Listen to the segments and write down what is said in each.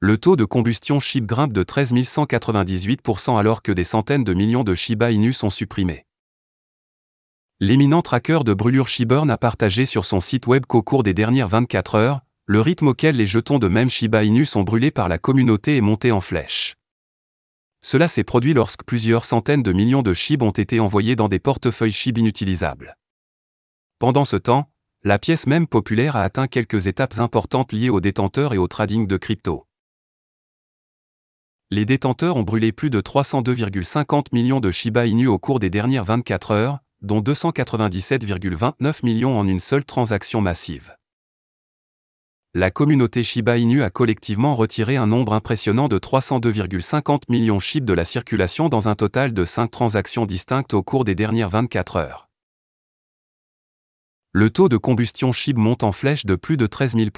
le taux de combustion SHIB grimpe de 13 198% alors que des centaines de millions de Shiba Inu sont supprimés. L'éminent tracker de brûlure Shiburn a partagé sur son site web qu'au cours des dernières 24 heures, le rythme auquel les jetons de même Shiba Inu sont brûlés par la communauté est monté en flèche. Cela s'est produit lorsque plusieurs centaines de millions de SHIB ont été envoyés dans des portefeuilles SHIB inutilisables. Pendant ce temps, la pièce même populaire a atteint quelques étapes importantes liées aux détenteurs et au trading de crypto les détenteurs ont brûlé plus de 302,50 millions de Shiba Inu au cours des dernières 24 heures, dont 297,29 millions en une seule transaction massive. La communauté Shiba Inu a collectivement retiré un nombre impressionnant de 302,50 millions SHIB de la circulation dans un total de 5 transactions distinctes au cours des dernières 24 heures. Le taux de combustion SHIB monte en flèche de plus de 13 000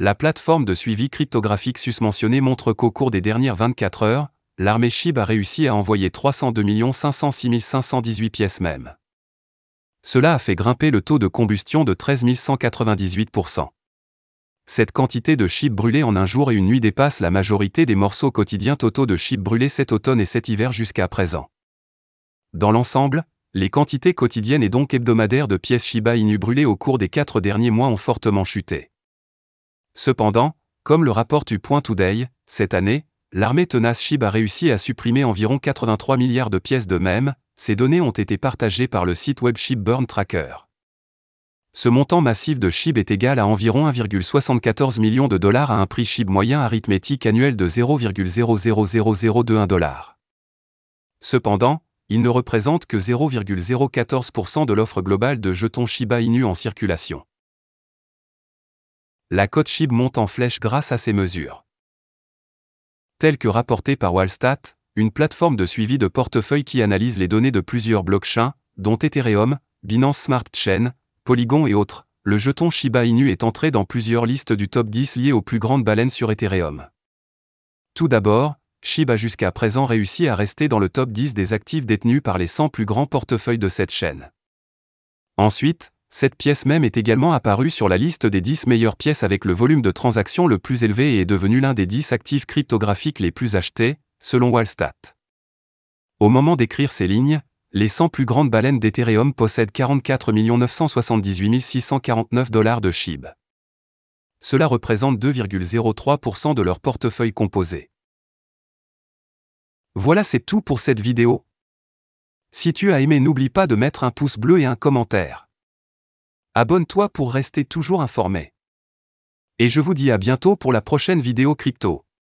la plateforme de suivi cryptographique susmentionnée montre qu'au cours des dernières 24 heures, l'armée Shiba a réussi à envoyer 302 506 518 pièces même. Cela a fait grimper le taux de combustion de 13 198%. Cette quantité de Shiba brûlée en un jour et une nuit dépasse la majorité des morceaux quotidiens totaux de Shiba brûlés cet automne et cet hiver jusqu'à présent. Dans l'ensemble, les quantités quotidiennes et donc hebdomadaires de pièces Shiba Inu brûlées au cours des quatre derniers mois ont fortement chuté. Cependant, comme le rapporte Point Today, cette année, l'armée tenace Chib a réussi à supprimer environ 83 milliards de pièces de même, ces données ont été partagées par le site web Chib Burn Tracker. Ce montant massif de Chib est égal à environ 1,74 million de dollars à un prix Chib moyen arithmétique annuel de 0,000021 dollars. Cependant, il ne représente que 0,014% de l'offre globale de jetons Shiba Inu en circulation la cote SHIB monte en flèche grâce à ces mesures. Tel que rapporté par Wallstat, une plateforme de suivi de portefeuille qui analyse les données de plusieurs blockchains, dont Ethereum, Binance Smart Chain, Polygon et autres, le jeton Shiba Inu est entré dans plusieurs listes du top 10 liées aux plus grandes baleines sur Ethereum. Tout d'abord, Shiba a jusqu'à présent réussi à rester dans le top 10 des actifs détenus par les 100 plus grands portefeuilles de cette chaîne. Ensuite, cette pièce même est également apparue sur la liste des 10 meilleures pièces avec le volume de transactions le plus élevé et est devenue l'un des 10 actifs cryptographiques les plus achetés, selon Wallstat. Au moment d'écrire ces lignes, les 100 plus grandes baleines d'Ethereum possèdent 44 978 649 dollars de SHIB. Cela représente 2,03% de leur portefeuille composé. Voilà c'est tout pour cette vidéo. Si tu as aimé n'oublie pas de mettre un pouce bleu et un commentaire. Abonne-toi pour rester toujours informé. Et je vous dis à bientôt pour la prochaine vidéo crypto.